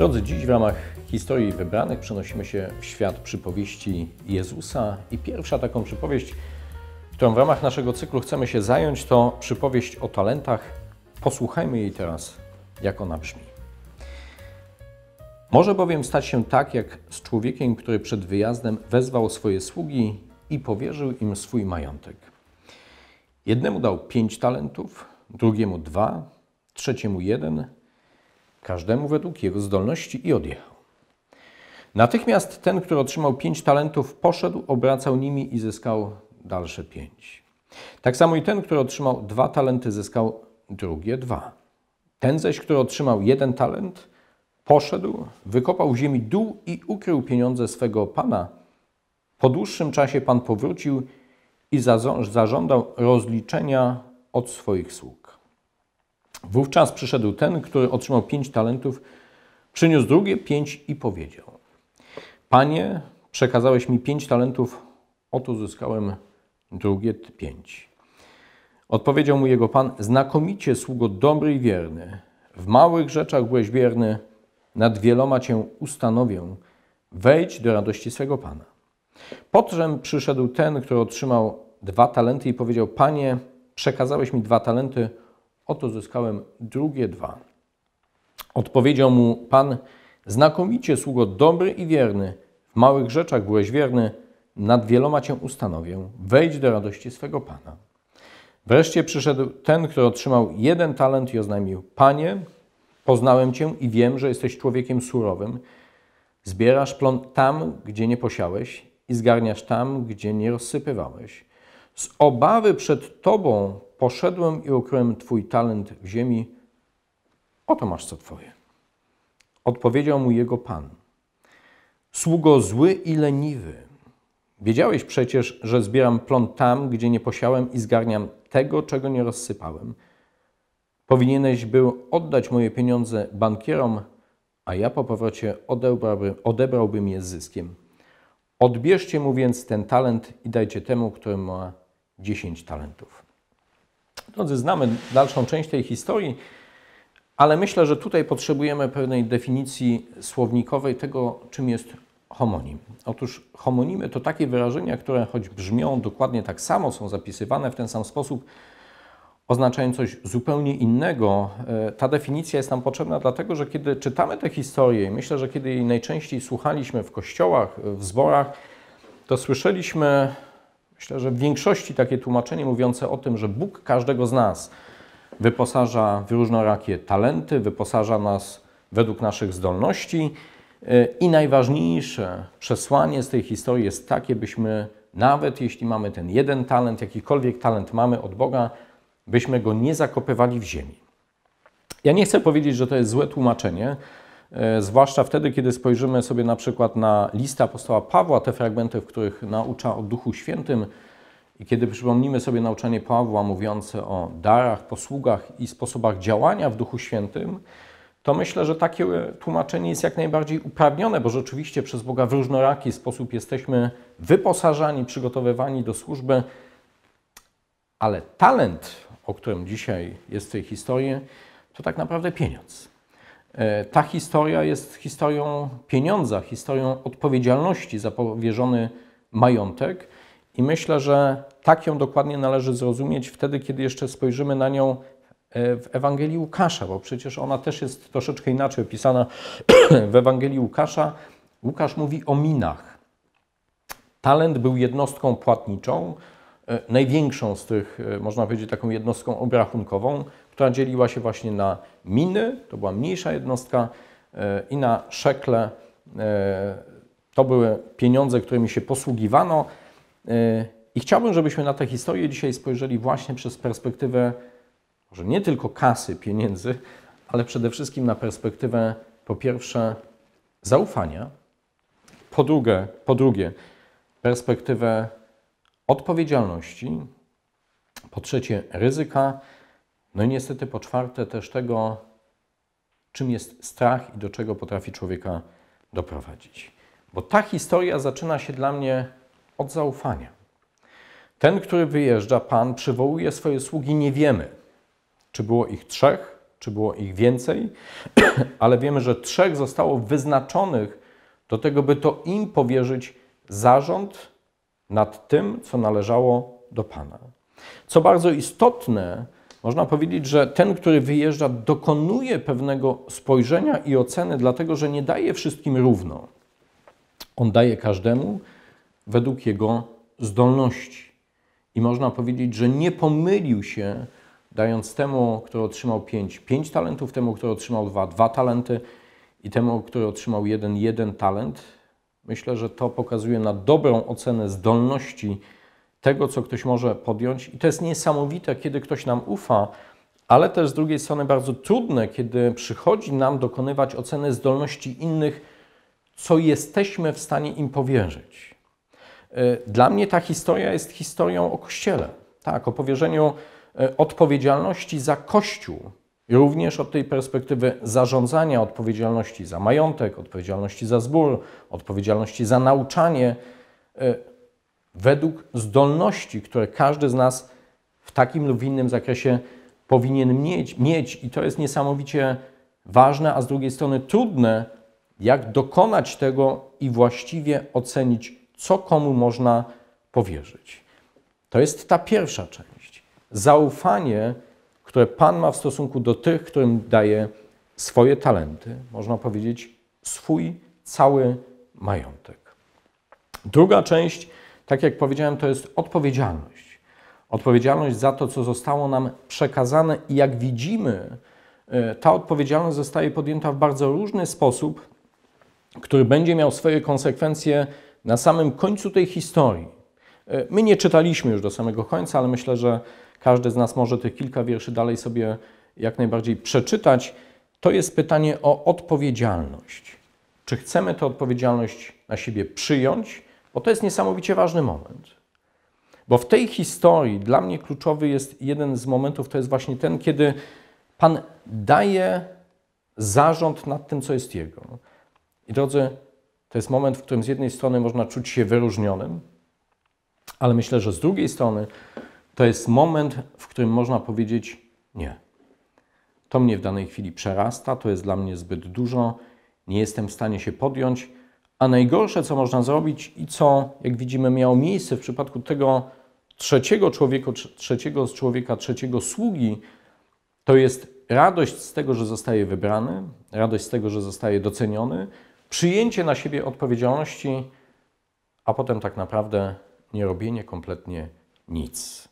Drodzy, dziś w ramach historii wybranych przenosimy się w świat przypowieści Jezusa i pierwsza taką przypowieść, którą w ramach naszego cyklu chcemy się zająć, to przypowieść o talentach. Posłuchajmy jej teraz, jak ona brzmi. Może bowiem stać się tak, jak z człowiekiem, który przed wyjazdem wezwał swoje sługi i powierzył im swój majątek. Jednemu dał pięć talentów, drugiemu dwa, trzeciemu jeden, każdemu według jego zdolności i odjechał. Natychmiast ten, który otrzymał pięć talentów, poszedł, obracał nimi i zyskał dalsze pięć. Tak samo i ten, który otrzymał dwa talenty, zyskał drugie dwa. Ten zaś, który otrzymał jeden talent, poszedł, wykopał w ziemi dół i ukrył pieniądze swego pana. Po dłuższym czasie pan powrócił i zażądał rozliczenia od swoich sług. Wówczas przyszedł ten, który otrzymał pięć talentów, przyniósł drugie pięć i powiedział: Panie, przekazałeś mi pięć talentów, oto zyskałem drugie pięć. Odpowiedział mu jego pan: Znakomicie, sługo dobry i wierny. W małych rzeczach byłeś wierny, nad wieloma cię ustanowię. Wejdź do radości swego pana. Potem przyszedł ten, który otrzymał dwa talenty i powiedział: Panie, przekazałeś mi dwa talenty Oto zyskałem drugie dwa. Odpowiedział mu Pan, znakomicie, sługo dobry i wierny, w małych rzeczach byłeś wierny, nad wieloma cię ustanowię, wejdź do radości swego Pana. Wreszcie przyszedł ten, który otrzymał jeden talent i oznajmił, Panie, poznałem Cię i wiem, że jesteś człowiekiem surowym, zbierasz plon tam, gdzie nie posiałeś i zgarniasz tam, gdzie nie rozsypywałeś. Z obawy przed Tobą Poszedłem i ukryłem Twój talent w ziemi, oto masz co Twoje. Odpowiedział mu jego Pan. Sługo zły i leniwy, wiedziałeś przecież, że zbieram plon tam, gdzie nie posiałem i zgarniam tego, czego nie rozsypałem. Powinieneś był oddać moje pieniądze bankierom, a ja po powrocie odebrałbym, odebrałbym je z zyskiem. Odbierzcie mu więc ten talent i dajcie temu, który ma dziesięć talentów. Drodzy, znamy dalszą część tej historii, ale myślę, że tutaj potrzebujemy pewnej definicji słownikowej tego, czym jest homonim. Otóż homonimy to takie wyrażenia, które choć brzmią dokładnie tak samo, są zapisywane w ten sam sposób, oznaczają coś zupełnie innego. E, ta definicja jest nam potrzebna dlatego, że kiedy czytamy tę historię i myślę, że kiedy jej najczęściej słuchaliśmy w kościołach, w zborach, to słyszeliśmy Myślę, że w większości takie tłumaczenie mówiące o tym, że Bóg każdego z nas wyposaża w różnorakie talenty, wyposaża nas według naszych zdolności. Y, I najważniejsze przesłanie z tej historii jest takie, byśmy nawet jeśli mamy ten jeden talent, jakikolwiek talent mamy od Boga, byśmy go nie zakopywali w ziemi. Ja nie chcę powiedzieć, że to jest złe tłumaczenie, E, zwłaszcza wtedy, kiedy spojrzymy sobie na przykład na listę apostoła Pawła, te fragmenty, w których naucza o Duchu Świętym i kiedy przypomnimy sobie nauczanie Pawła mówiące o darach, posługach i sposobach działania w Duchu Świętym, to myślę, że takie tłumaczenie jest jak najbardziej uprawnione, bo rzeczywiście przez Boga w różnoraki sposób jesteśmy wyposażani, przygotowywani do służby, ale talent, o którym dzisiaj jest w tej historii, to tak naprawdę pieniądz. E, ta historia jest historią pieniądza, historią odpowiedzialności za powierzony majątek i myślę, że tak ją dokładnie należy zrozumieć wtedy, kiedy jeszcze spojrzymy na nią e, w Ewangelii Łukasza, bo przecież ona też jest troszeczkę inaczej opisana w Ewangelii Łukasza. Łukasz mówi o minach. Talent był jednostką płatniczą, e, największą z tych, można powiedzieć, taką jednostką obrachunkową która dzieliła się właśnie na miny, to była mniejsza jednostka, e, i na szekle. E, to były pieniądze, którymi się posługiwano. E, I chciałbym, żebyśmy na tę historię dzisiaj spojrzeli właśnie przez perspektywę, może nie tylko kasy, pieniędzy, ale przede wszystkim na perspektywę po pierwsze zaufania, po drugie, po drugie perspektywę odpowiedzialności, po trzecie ryzyka, no i niestety po czwarte też tego, czym jest strach i do czego potrafi człowieka doprowadzić. Bo ta historia zaczyna się dla mnie od zaufania. Ten, który wyjeżdża, Pan przywołuje swoje sługi, nie wiemy, czy było ich trzech, czy było ich więcej, ale wiemy, że trzech zostało wyznaczonych do tego, by to im powierzyć zarząd nad tym, co należało do Pana. Co bardzo istotne, można powiedzieć, że ten, który wyjeżdża, dokonuje pewnego spojrzenia i oceny, dlatego że nie daje wszystkim równo. On daje każdemu według jego zdolności. I można powiedzieć, że nie pomylił się, dając temu, który otrzymał 5, 5 talentów, temu, który otrzymał 2, 2 talenty i temu, który otrzymał 1, 1 talent. Myślę, że to pokazuje na dobrą ocenę zdolności tego, co ktoś może podjąć. I to jest niesamowite, kiedy ktoś nam ufa, ale też z drugiej strony bardzo trudne, kiedy przychodzi nam dokonywać oceny zdolności innych, co jesteśmy w stanie im powierzyć. Y, dla mnie ta historia jest historią o Kościele. Tak, o powierzeniu y, odpowiedzialności za Kościół, również od tej perspektywy zarządzania odpowiedzialności za majątek, odpowiedzialności za zbór, odpowiedzialności za nauczanie, y, według zdolności, które każdy z nas w takim lub innym zakresie powinien mieć, mieć. I to jest niesamowicie ważne, a z drugiej strony trudne, jak dokonać tego i właściwie ocenić, co komu można powierzyć. To jest ta pierwsza część. Zaufanie, które Pan ma w stosunku do tych, którym daje swoje talenty, można powiedzieć, swój cały majątek. Druga część tak jak powiedziałem, to jest odpowiedzialność. Odpowiedzialność za to, co zostało nam przekazane, i jak widzimy, e, ta odpowiedzialność zostaje podjęta w bardzo różny sposób, który będzie miał swoje konsekwencje na samym końcu tej historii. E, my nie czytaliśmy już do samego końca, ale myślę, że każdy z nas może tych kilka wierszy dalej sobie jak najbardziej przeczytać. To jest pytanie o odpowiedzialność. Czy chcemy tę odpowiedzialność na siebie przyjąć? Bo to jest niesamowicie ważny moment. Bo w tej historii dla mnie kluczowy jest jeden z momentów, to jest właśnie ten, kiedy Pan daje zarząd nad tym, co jest Jego. I drodzy, to jest moment, w którym z jednej strony można czuć się wyróżnionym, ale myślę, że z drugiej strony to jest moment, w którym można powiedzieć nie. To mnie w danej chwili przerasta, to jest dla mnie zbyt dużo, nie jestem w stanie się podjąć a najgorsze, co można zrobić i co, jak widzimy, miało miejsce w przypadku tego trzeciego człowieka, trzeciego z człowieka, trzeciego sługi, to jest radość z tego, że zostaje wybrany, radość z tego, że zostaje doceniony, przyjęcie na siebie odpowiedzialności, a potem tak naprawdę nie robienie kompletnie nic.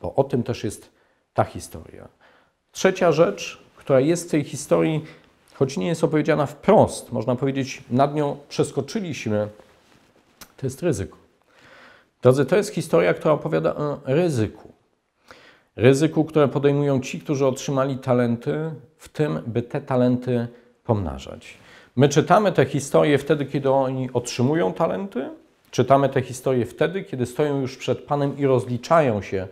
Bo o tym też jest ta historia. Trzecia rzecz, która jest w tej historii, choć nie jest opowiedziana wprost, można powiedzieć, nad nią przeskoczyliśmy, to jest ryzyko. Drodzy, to jest historia, która opowiada o ryzyku. Ryzyku, które podejmują ci, którzy otrzymali talenty, w tym, by te talenty pomnażać. My czytamy te historie wtedy, kiedy oni otrzymują talenty, czytamy te historie wtedy, kiedy stoją już przed Panem i rozliczają się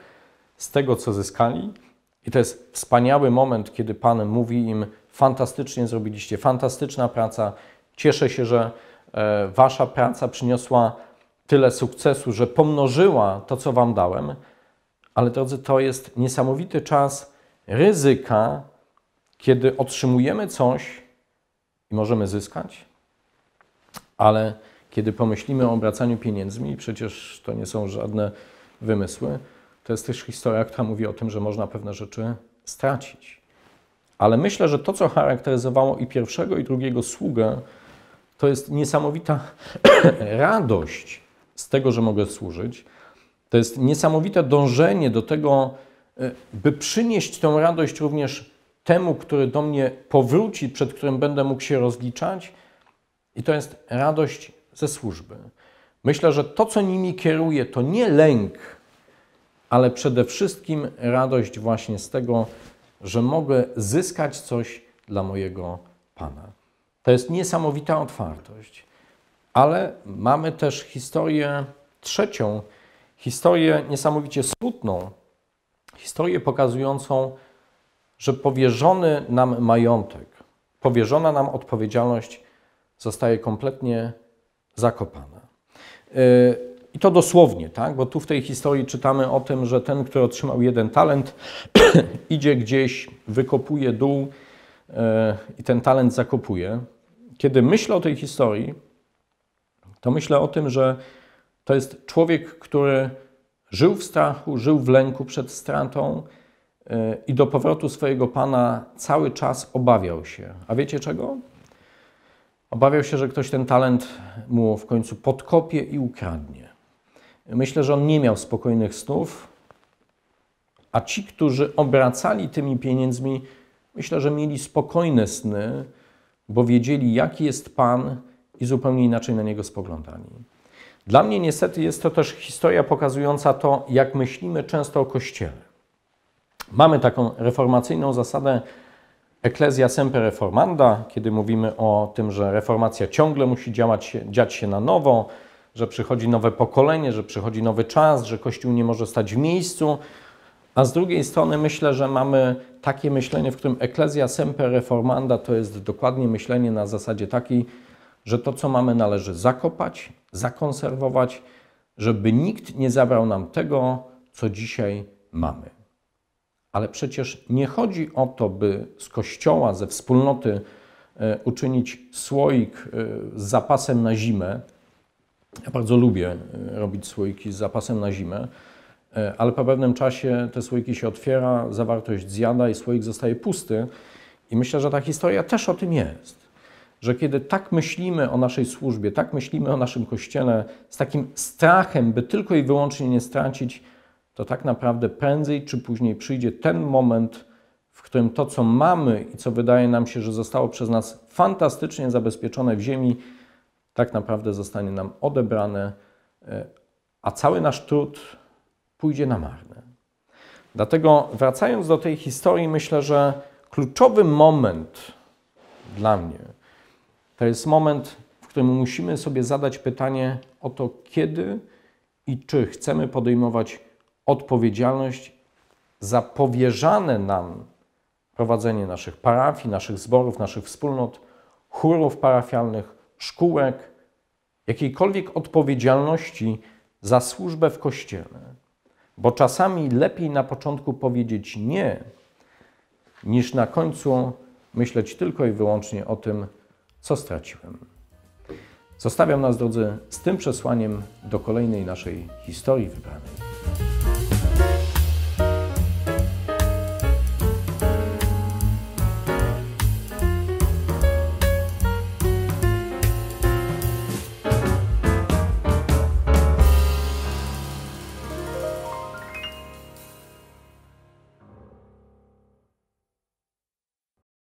z tego, co zyskali. I to jest wspaniały moment, kiedy Pan mówi im: fantastycznie zrobiliście, fantastyczna praca. Cieszę się, że e, Wasza praca przyniosła tyle sukcesu, że pomnożyła to, co Wam dałem. Ale drodzy, to jest niesamowity czas ryzyka, kiedy otrzymujemy coś i możemy zyskać, ale kiedy pomyślimy o obracaniu pieniędzmi, przecież to nie są żadne wymysły, to jest też historia, która mówi o tym, że można pewne rzeczy stracić. Ale myślę, że to, co charakteryzowało i pierwszego, i drugiego sługę, to jest niesamowita radość z tego, że mogę służyć. To jest niesamowite dążenie do tego, e, by przynieść tą radość również temu, który do mnie powróci, przed którym będę mógł się rozliczać. I to jest radość ze służby. Myślę, że to, co nimi kieruje, to nie lęk, ale przede wszystkim radość właśnie z tego, że mogę zyskać coś dla mojego Pana. To jest niesamowita otwartość. Ale mamy też historię trzecią, historię niesamowicie smutną, historię pokazującą, że powierzony nam majątek, powierzona nam odpowiedzialność zostaje kompletnie zakopana. Y, i to dosłownie, tak? bo tu w tej historii czytamy o tym, że ten, który otrzymał jeden talent, idzie gdzieś, wykopuje dół e, i ten talent zakopuje. Kiedy myślę o tej historii, to myślę o tym, że to jest człowiek, który żył w strachu, żył w lęku przed stratą e, i do powrotu swojego pana cały czas obawiał się. A wiecie czego? Obawiał się, że ktoś ten talent mu w końcu podkopie i ukradnie. Myślę, że on nie miał spokojnych snów, a ci, którzy obracali tymi pieniędzmi, myślę, że mieli spokojne sny, bo wiedzieli, jaki jest Pan i zupełnie inaczej na niego spoglądali. Dla mnie niestety jest to też historia pokazująca to, jak myślimy często o Kościele. Mamy taką reformacyjną zasadę Ecclesia semper reformanda, kiedy mówimy o tym, że reformacja ciągle musi działać, dziać się na nowo, że przychodzi nowe pokolenie, że przychodzi nowy czas, że Kościół nie może stać w miejscu. A z drugiej strony myślę, że mamy takie myślenie, w którym Ecclesia Semper Reformanda to jest dokładnie myślenie na zasadzie takiej, że to, co mamy, należy zakopać, zakonserwować, żeby nikt nie zabrał nam tego, co dzisiaj mamy. Ale przecież nie chodzi o to, by z kościoła, ze wspólnoty e, uczynić słoik e, z zapasem na zimę, ja bardzo lubię e, robić słoiki z zapasem na zimę, e, ale po pewnym czasie te słoiki się otwiera, zawartość zjada i słoik zostaje pusty. I myślę, że ta historia też o tym jest. Że kiedy tak myślimy o naszej służbie, tak myślimy o naszym kościele, z takim strachem, by tylko i wyłącznie nie stracić, to tak naprawdę prędzej czy później przyjdzie ten moment, w którym to, co mamy i co wydaje nam się, że zostało przez nas fantastycznie zabezpieczone w ziemi, tak naprawdę zostanie nam odebrane, e, a cały nasz trud pójdzie na marne. Dlatego wracając do tej historii, myślę, że kluczowy moment dla mnie to jest moment, w którym musimy sobie zadać pytanie o to, kiedy i czy chcemy podejmować odpowiedzialność za powierzane nam prowadzenie naszych parafii, naszych zborów, naszych wspólnot, chórów parafialnych, szkółek, jakiejkolwiek odpowiedzialności za służbę w kościele. Bo czasami lepiej na początku powiedzieć nie, niż na końcu myśleć tylko i wyłącznie o tym, co straciłem. Zostawiam nas, drodzy, z tym przesłaniem do kolejnej naszej historii wybranej.